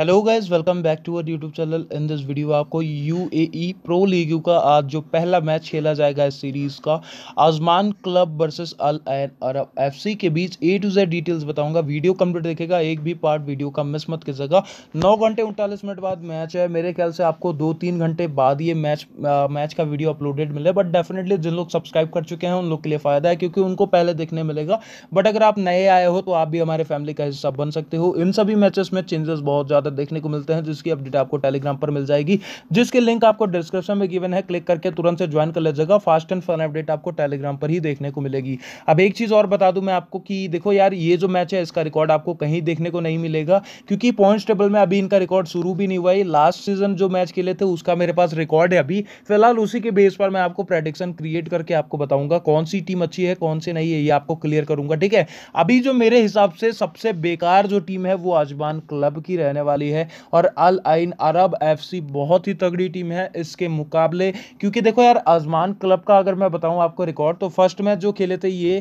Hello guys welcome back to our YouTube channel in this video आपको U A E pro league का आज जो पहला match खेला जाएगा इस सीरीज़ का Ajman club versus Al Ain Arab F C के बीच ए टू जेड डिटेल्स बताऊंगा वीडियो कंप्लीट देखेगा एक भी पार्ट वीडियो का मिस मत कीजिएगा नौ घंटे उनतालीस मिनट बाद मैच है मेरे ख्याल से आपको दो तीन घंटे बाद ये मैच आ, मैच का वीडियो अपलोडेड मिले बट डेफिनेटली जिन लोग सब्सक्राइब कर चुके हैं उन लोग के लिए फ़ायदा है क्योंकि उनको पहले देखने मिलेगा बट अगर आप नए आए हो तो आप भी हमारे फैमिली का हिस्सा बन सकते हो इन सभी मैचेस में चेंजेस बहुत ज़्यादा ज्यादा देखने को मिलते हैं जिसकी अपडेट आपको टेलीग्राम पर मिल जाएगी जिसकी लिंक आपको डिस्क्रिप्शन में गिवन है क्लिक करके तुरंत से ज्वाइन कर लीजिएगा फास्ट एंड फन अपडेट आपको टेलीग्राम पर ही देखने को मिलेगी अब एक चीज़ और बता दू मैं आपको कि देखो यार ये जो मैच है इसका रिकॉर्ड आपको कहीं देखने को नहीं मिलेगा क्योंकि पॉइंट टेबल में अभी इनका रिकॉर्ड शुरू भी नहीं हुआ है लास्ट सीजन जो मैच खेले थे उसका मेरे पास रिकॉर्ड है अभी फिलहाल उसी के बेस पर मैं आपको प्रेडिक्शन क्रिएट करके आपको बताऊंगा कौन सी टीम अच्छी है कौन सी नहीं है ये आपको क्लियर करूंगा ठीक है अभी जो मेरे हिसाब से सबसे बेकार जो टीम है वो आजमान क्लब की रहने वाली वाली है और अल आइन अरब एफसी बहुत ही तगड़ी टीम है इसके मुकाबले क्योंकि देखो यार आजमान क्लब का अगर मैं बताऊं आपको रिकॉर्ड तो फर्स्ट मैच जो खेले थे ये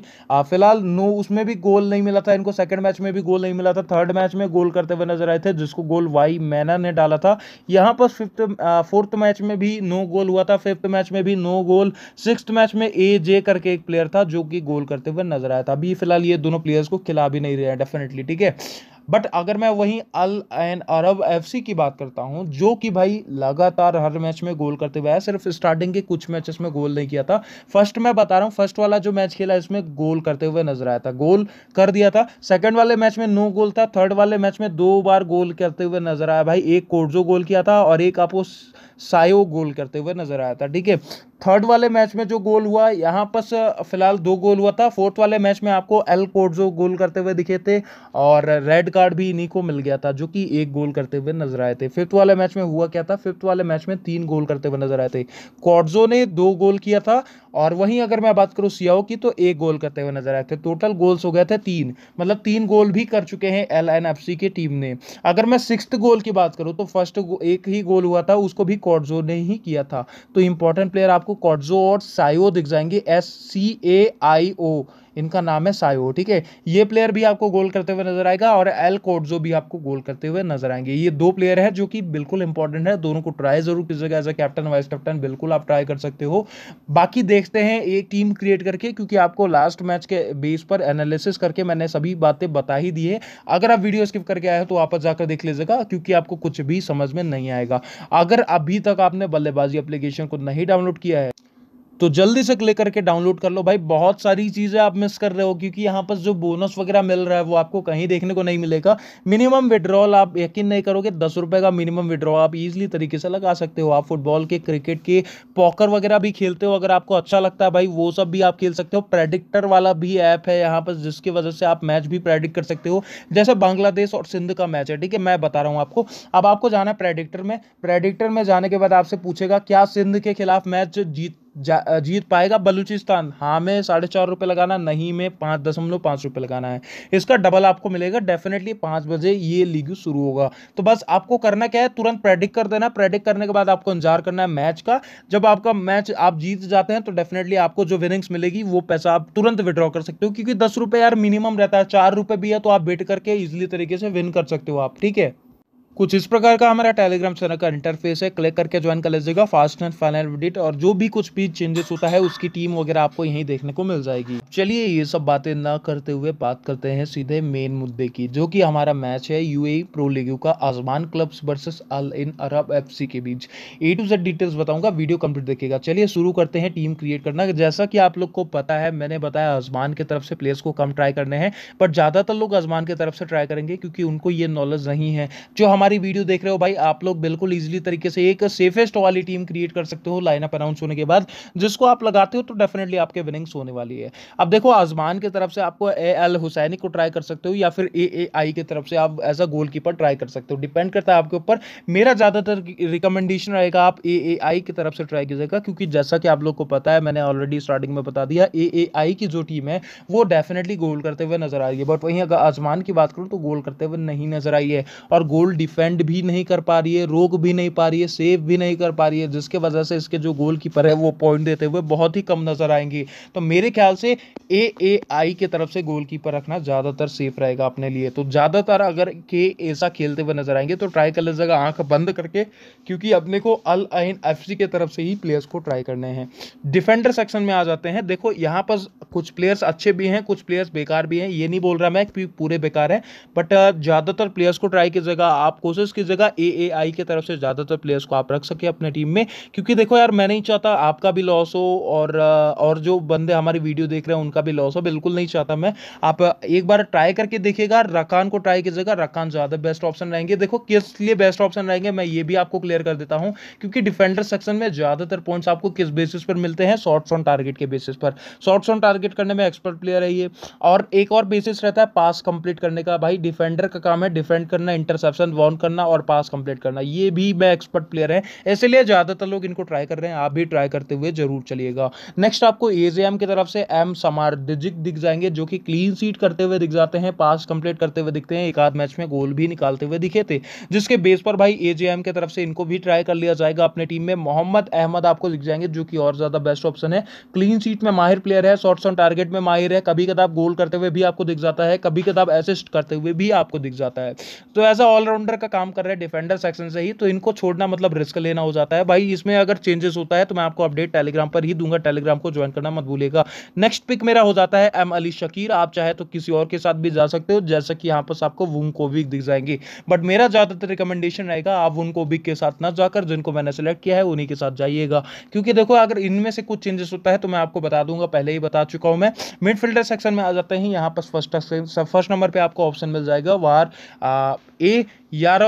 फिलहाल नो उसमें भी गोल नहीं मिला था इनको सेकंड मैच में भी गोल नहीं मिला था थर्ड मैच में गोल करते हुए नजर आए थे जिसको गोल वाई मैना ने डाला था यहाँ पर फिफ्थ फोर्थ मैच में भी नो गोल हुआ था फिफ्थ मैच में भी नो गोल सिक्स मैच में ए जे करके एक प्लेयर था जो कि गोल करते हुए नजर आया था अभी फिलहाल ये दोनों प्लेयर्स को खिला भी नहीं रहे हैं डेफिनेटली ठीक है बट अगर मैं वही अल एन अरब एफ की बात करता हूँ जो कि भाई लगातार हर मैच में गोल करते हुए सिर्फ स्टार्टिंग के कुछ मैचेस में गोल नहीं किया था फर्स्ट मैं बता रहा हूँ फर्स्ट वाला जो मैच खेला इसमें गोल करते हुए नजर आया था गोल कर दिया था सेकंड वाले मैच में नो गोल था थर्ड वाले मैच में दो बार गोल करते हुए नजर आया भाई एक कोर्जो गोल किया था और एक आपको सायो गोल करते हुए नजर आया था ठीक है थर्ड वाले मैच में जो गोल हुआ यहाँ पर फिलहाल दो गोल हुआ था फोर्थ वाले मैच में आपको एल कोडजो गोल करते हुए दिखे थे और रेड कार्ड भी इन्हीं को मिल गया था जो कि एक गोल करते हुए नजर आए थे फिफ्थ वाले मैच में हुआ क्या था फिफ्थ वाले मैच में तीन गोल करते हुए नजर आए थे कोडजो ने दो गोल किया था और वहीं अगर मैं बात करूँ सियाओ की तो एक गोल करते हुए नजर आए थे टोटल गोल्स हो गए थे तीन मतलब तीन गोल भी कर चुके हैं एल एन एफ सी की टीम ने अगर मैं सिक्स गोल की बात करूँ तो फर्स्ट एक ही गोल हुआ था उसको भी कॉर्जो ने ही किया था तो इंपॉर्टेंट प्लेयर आपको कॉर्जो और सायो दिख जाएंगे एस सी ए आई ओ इनका नाम है सायो ठीक है ये प्लेयर भी आपको गोल करते हुए नजर आएगा और एल कोडजो भी आपको गोल करते हुए नजर आएंगे ये दो प्लेयर है जो कि बिल्कुल इंपॉर्टेंट है दोनों को ट्राई जरूर कीजिएगा as a captain vice captain बिल्कुल आप ट्राई कर सकते हो बाकी देखते हैं एक टीम क्रिएट करके क्योंकि आपको लास्ट मैच के बेस पर एनालिसिस करके मैंने सभी बातें बता ही दी है अगर आप वीडियो स्किप करके आए हो तो वापस जाकर देख लीजिएगा क्योंकि आपको कुछ भी समझ में नहीं आएगा अगर अभी तक आपने बल्लेबाजी एप्लीकेशन को नहीं डाउनलोड किया है तो जल्दी से क्लिक करके डाउनलोड कर लो भाई बहुत सारी चीज़ें आप मिस कर रहे हो क्योंकि यहाँ पर जो बोनस वगैरह मिल रहा है वो आपको कहीं देखने को नहीं मिलेगा मिनिमम विड्रॉल आप यकीन नहीं करोगे दस रुपये का मिनिमम विड्रॉल आप ईजिली तरीके से लगा सकते हो आप फुटबॉल के क्रिकेट के पॉकर वगैरह भी खेलते हो अगर आपको अच्छा लगता है भाई वो सब भी आप खेल सकते हो प्रेडिक्टर वाला भी ऐप है यहाँ पर जिसकी वजह से आप मैच भी प्रेडिक्ट कर सकते हो जैसे बांग्लादेश और सिंध का मैच है ठीक है मैं बता रहा हूँ आपको अब आपको जाना है प्रेडिक्टर में प्रेडिक्टर में जाने के बाद आपसे पूछेगा क्या सिंध के खिलाफ मैच जीत जीत पाएगा बलूचिस्तान हाँ में साढ़े चार रुपये लगाना नहीं में पाँच दशमलव पाँच रुपये लगाना है इसका डबल आपको मिलेगा डेफिनेटली पाँच बजे ये लीग शुरू होगा तो बस आपको करना क्या है तुरंत प्रेडिक्ट कर देना प्रेडिक्ट करने के बाद आपको इंतजार करना है मैच का जब आपका मैच आप जीत जाते हैं तो डेफिनेटली आपको जो विनिंग्स मिलेगी वो पैसा आप तुरंत विड्रॉ कर सकते हो क्योंकि दस रुपए यार मिनिमम रहता है चार रुपए भी है तो आप बेट करके ईजिली तरीके से विन कर सकते हो आप ठीक है कुछ इस प्रकार का हमारा टेलीग्राम चैनल का इंटरफेस है क्लिक करके ज्वाइन कर लीजिएगा फास्ट एंड फाइनल एडिट और जो भी कुछ भी चेंजेस होता है उसकी टीम वगैरह आपको यहीं देखने को मिल जाएगी चलिए ये सब बातें ना करते हुए बात करते हैं सीधे मेन मुद्दे की जो कि हमारा मैच है ए प्रो लीग का आजमान क्लब्स वर्सेस अल इन अरब सी के बीच ए टू जेड डिटेल्स बताऊंगा वीडियो कंप्लीट देखिएगा चलिए शुरू करते हैं टीम क्रिएट करना जैसा कि आप लोग को पता है मैंने बताया आजमान की तरफ से प्लेयर्स को कम ट्राई करने हैं पर ज़्यादातर लोग आजमान की तरफ से ट्राई करेंगे क्योंकि उनको ये नॉलेज नहीं है जो हमारे हमारी वीडियो देख रहे हो भाई आप लोग बिल्कुल इजीली तरीके से एक सेफेस्ट वाली टीम क्रिएट कर सकते हो लाइनअप अनाउंस होने के बाद जिसको आप लगाते हो तो डेफिनेटली आपके विनिंग्स होने वाली है अब देखो आजमान की तरफ से आपको ए एल हुसैनी को ट्राई कर सकते हो या फिर ए ए आई की तरफ से आप as a goalkeeper try कर सकते हो डिपेंड करता है आपके ऊपर मेरा ज़्यादातर रिकमेंडेशन रहेगा आप ए ए आई की तरफ से ट्राई कीजिएगा क्योंकि जैसा कि आप लोग को पता है मैंने ऑलरेडी स्टार्टिंग में बता दिया ए ए आई की जो टीम है वो डेफिनेटली गोल करते हुए नजर आ रही है बट वहीं अगर आजमान की बात करूँ तो गोल करते हुए नहीं नजर आई है और गोल्ड डिफेंड भी नहीं कर पा रही है रोक भी नहीं पा रही है सेव भी नहीं कर पा रही है जिसके वजह से इसके जो गोल कीपर है वो पॉइंट देते हुए बहुत ही कम नज़र आएंगी तो मेरे ख्याल से ए ए आई की तरफ से गोल कीपर रखना ज़्यादातर सेफ रहेगा अपने लिए तो ज़्यादातर अगर के ऐसा खेलते हुए नज़र आएंगे तो ट्राई कर लीजिएगा आंख बंद करके क्योंकि अपने को अल आइन एफ सी की तरफ से ही प्लेयर्स को ट्राई करने हैं डिफेंडर सेक्शन में आ जाते हैं देखो यहाँ पर कुछ प्लेयर्स अच्छे भी हैं कुछ प्लेयर्स बेकार भी हैं ये नहीं बोल रहा मैं पूरे बेकार हैं बट ज़्यादातर प्लेयर्स को ट्राई कीजिएगा आप कोशिश कीजिएगा ए ए आई की तरफ से ज़्यादातर प्लेयर्स को आप रख सके अपने टीम में क्योंकि देखो यार मैं नहीं चाहता आपका भी लॉस हो और और जो बंदे हमारी वीडियो देख रहे हैं उनका भी लॉस हो बिल्कुल नहीं चाहता मैं आप एक बार ट्राई करके देखिएगा रकान को ट्राई कीजिएगा रकान ज़्यादा बेस्ट ऑप्शन रहेंगे देखो किस लिए बेस्ट ऑप्शन रहेंगे मैं ये भी आपको क्लियर कर देता हूँ क्योंकि डिफेंडर सेक्शन में ज़्यादातर पॉइंट्स आपको किस बेसिस पर मिलते हैं शॉर्ट्स ऑन टारगेट के बेसिस पर शॉर्ट्स ऑन टारगेट करने में एक्सपर्ट प्लेयर है ये और एक और बेसिस रहता है पास कंप्लीट करने का भाई डिफेंडर का काम है डिफेंड करना इंटरसेप्शन वॉल डाउन करना और पास कंप्लीट करना ये भी मैं एक्सपर्ट प्लेयर है इसलिए ज़्यादातर लोग इनको ट्राई कर रहे हैं आप भी ट्राई करते हुए जरूर चलिएगा नेक्स्ट आपको एजेएम की तरफ से एम समार डिजिक दिख जाएंगे जो कि क्लीन सीट करते हुए दिख जाते हैं पास कंप्लीट करते हुए दिखते हैं एक आध मैच में गोल भी निकालते हुए दिखे थे जिसके बेस पर भाई एजेएम की तरफ से इनको भी ट्राई कर लिया जाएगा अपने टीम में मोहम्मद अहमद आपको दिख जाएंगे जो कि और ज़्यादा बेस्ट ऑप्शन है क्लीन सीट में माहिर प्लेयर है शॉर्ट्स ऑन टारगेट में माहिर है कभी कदाप गोल करते हुए भी आपको दिख जाता है कभी कदाप एसिस्ट करते हुए भी आपको दिख जाता है तो एज ऑलराउंडर का काम कर रहे हैं डिफेंडर सेक्शन से ही तो इनको छोड़ना मतलब रिस्क लेना हो जाता है भाई इसमें अगर चेंजेस होता है तो मैं आपको अपडेट टेलीग्राम पर ही दूंगा टेलीग्राम को ज्वाइन करना मत भूलेगा नेक्स्ट पिक मेरा हो जाता है एम अली शकीर आप चाहे तो किसी और के साथ भी जा सकते हो जैसा कि यहाँ पर आपको वून कोविक दिख जाएंगे बट मेरा ज़्यादातर रिकमेंडेशन रहेगा आप वून कोविक के साथ ना जाकर जिनको मैंने सेलेक्ट किया है उन्हीं के साथ जाइएगा क्योंकि देखो अगर इनमें से कुछ चेंजेस होता है तो मैं आपको बता दूंगा पहले ही बता चुका हूँ मैं मिडफील्डर सेक्शन में आ जाते हैं यहाँ पर फर्स्ट फर्स्ट नंबर पर आपको ऑप्शन मिल जाएगा वार ए यारो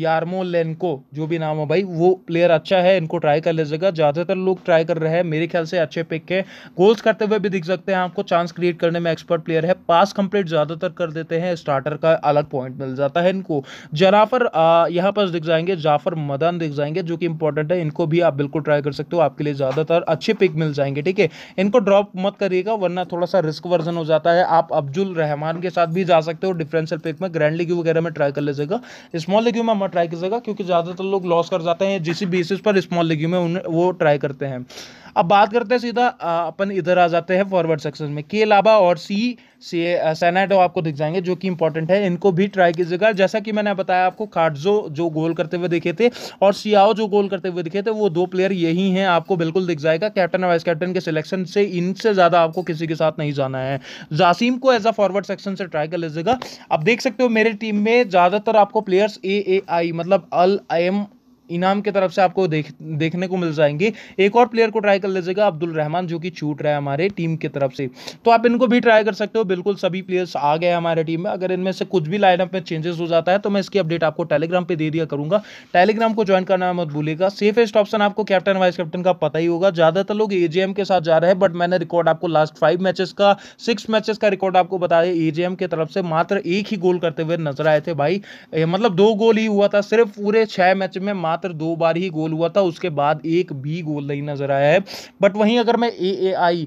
यारमोलेनको जो भी नाम हो भाई वो प्लेयर अच्छा है इनको ट्राई कर लीजिएगा ज़्यादातर लोग ट्राई कर रहे हैं मेरे ख्याल से अच्छे पिक है गोल्स करते हुए भी दिख सकते हैं आपको चांस क्रिएट करने में एक्सपर्ट प्लेयर है पास कंप्लीट ज़्यादातर कर देते हैं स्टार्टर का अलग पॉइंट मिल जाता है इनको जराफर यहाँ पर दिख जाएंगे जाफर मदन दिख जाएंगे जो कि इंपॉर्टेंट है इनको भी आप बिल्कुल ट्राई कर सकते हो आपके लिए ज़्यादातर अच्छे पिक मिल जाएंगे ठीक है इनको ड्रॉप मत करिएगा वरना थोड़ा सा रिस्क वर्जन हो जाता है आप अब्जुल रहमान के साथ भी जा सकते हो डिफरेंशियल पिक में ग्रैंड लीग वगैरह में ट्राई कर लीजिएगा जाएगा स्मॉल लेग्यू में मत ट्राई कीजिएगा क्योंकि ज़्यादातर लोग लॉस कर जाते हैं जिस बेसिस पर स्मॉल लेग्यू में वो ट्राई करते हैं अब बात करते हैं सीधा अपन इधर आ जाते हैं फॉरवर्ड सेक्शन में के अलावा और सी सेनाडो आपको दिख जाएंगे जो कि इंपॉर्टेंट है इनको भी ट्राई कीजिएगा जैसा कि मैंने बताया आपको कार्डजो जो गोल करते हुए दिखे थे और सियाओ जो गोल करते हुए दिखे थे वो दो प्लेयर यही हैं आपको बिल्कुल दिख जाएगा कैप्टन वाइस कैप्टन के सिलेक्शन से इनसे ज़्यादा आपको किसी के साथ नहीं जाना है जासीम को एज अ फॉरवर्ड सेक्शन से ट्राई कर लीजिएगा आप देख सकते हो मेरे टीम में ज़्यादातर आपको प्लेयर्स ए ए आई मतलब अल एम इनाम की तरफ से आपको देख देखने को मिल जाएंगे एक और प्लेयर को ट्राई कर लीजिएगा अब्दुल रहमान जो कि छूट रहा है हमारे टीम की तरफ से तो आप इनको भी ट्राई कर सकते हो बिल्कुल सभी प्लेयर्स आ गए हमारे टीम में अगर इनमें से कुछ भी लाइनअप में चेंजेस हो जाता है तो मैं इसकी अपडेट आपको टेलीग्राम पर दे दिया करूंगा टेलीग्राम को ज्वाइन करना मत भूलेगा सेफेस्ट ऑप्शन आपको कैप्टन वाइस कैप्टन का पता ही होगा ज़्यादातर लोग एजेएम के साथ जा रहे हैं बट मैंने रिकॉर्ड आपको लास्ट फाइव मैचेस का सिक्स मैचेस का रिकॉर्ड आपको बताया दें एजेएम की तरफ से मात्र एक ही गोल करते हुए नजर आए थे भाई मतलब दो गोल ही हुआ था सिर्फ पूरे छह मैच में मात्र मात्र दो बार ही गोल हुआ था उसके बाद एक भी गोल नहीं नजर आया है बट वहीं अगर मैं ए ए आई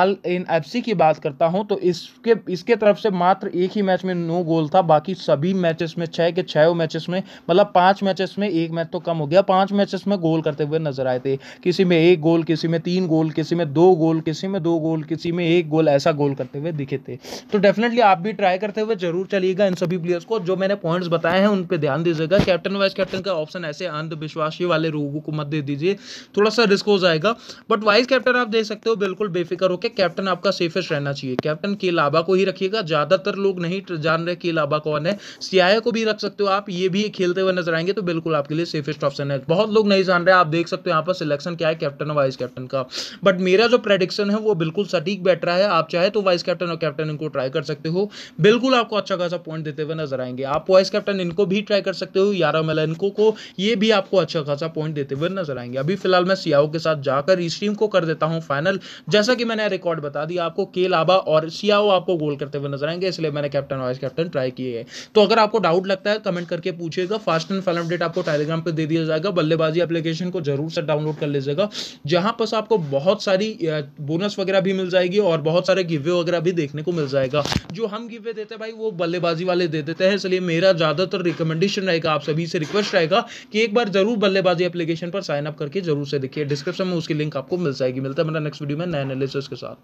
अल इन एफसी की बात करता हूं तो इसके इसके तरफ से मात्र एक ही मैच में नो गोल था बाकी सभी मैचेस में छः के छः मैचेस में मतलब पांच मैचेस में एक मैच तो कम हो गया पांच मैचेस में गोल करते हुए नजर आए थे किसी में एक गोल किसी में तीन गोल किसी में दो गोल किसी में दो गोल किसी में एक गोल ऐसा गोल करते हुए दिखे थे तो डेफिनेटली आप भी ट्राई करते हुए जरूर चलिएगा इन सभी प्लेयर्स को जो मैंने पॉइंट्स बताए हैं उन पर ध्यान दीजिएगा कैप्टन वाइस कैप्टन का ऑप्शन ऐसे अंधविश्वासी वाले लोगों को मत दे दीजिए थोड़ा सा रिस्क हो जाएगा बट वाइस कैप्टन आप देख सकते हो बिल्कुल बेफिक्र हो ओके कैप्टन आपका सेफेस्ट रहना चाहिए कैप्टन के लाबा को ही रखिएगा ज़्यादातर लोग नहीं जान रहे के लाबा कौन है सियाया को भी रख सकते हो आप ये भी खेलते हुए नजर आएंगे तो बिल्कुल आपके लिए सेफेस्ट ऑप्शन है बहुत लोग नहीं जान रहे आप देख सकते हो यहाँ पर सिलेक्शन क्या है कैप्टन और वाइस कैप्टन का बट मेरा जो प्रेडिक्शन है वो बिल्कुल सटीक बैठ रहा है आप चाहे तो वाइस कैप्टन और कैप्टन इनको ट्राई कर सकते हो बिल्कुल आपको अच्छा खासा पॉइंट देते हुए नजर आएंगे आप वाइस कैप्टन इनको भी ट्राई कर सकते हो यारह मेला इनको को ये भी आपको अच्छा खासा पॉइंट देते हुए नजर आएंगे अभी फिलहाल मैं सियाओ के साथ जाकर इस टीम को कर देता हूँ फाइनल जैसा कि मैंने रिकॉर्ड बता दिया आपको के लाबा और सियाओ आपको गोल करते हुए नजर आएंगे इसलिए मैंने कैप्टन वाइस कैप्टन ट्राई किए हैं तो अगर आपको डाउट लगता है कमेंट करके पूछेगा फास्ट एंड फाइनल अपडेट आपको टेलीग्राम पर दे दिया जाएगा बल्लेबाजी एप्लीकेशन को जरूर से डाउनलोड कर लीजिएगा जहां पर आपको बहुत सारी बोनस वगैरह भी मिल जाएगी और बहुत सारे गिवे वगैरह भी देखने को मिल जाएगा जो हम गिवे देते हैं भाई वो बल्लेबाजी वाले दे देते हैं इसलिए मेरा ज़्यादातर रिकमेंडेशन रहेगा आप सभी से रिक्वेस्ट रहेगा कि एक बार जरूर बल्लेबाजी एप्लीकेशन पर साइन अप करके जरूर से देखिए डिस्क्रिप्शन में उसकी लिंक आपको मिल जाएगी मिलता है मेरा नेक्स्ट वीडियो में नए एनालिसिस के up.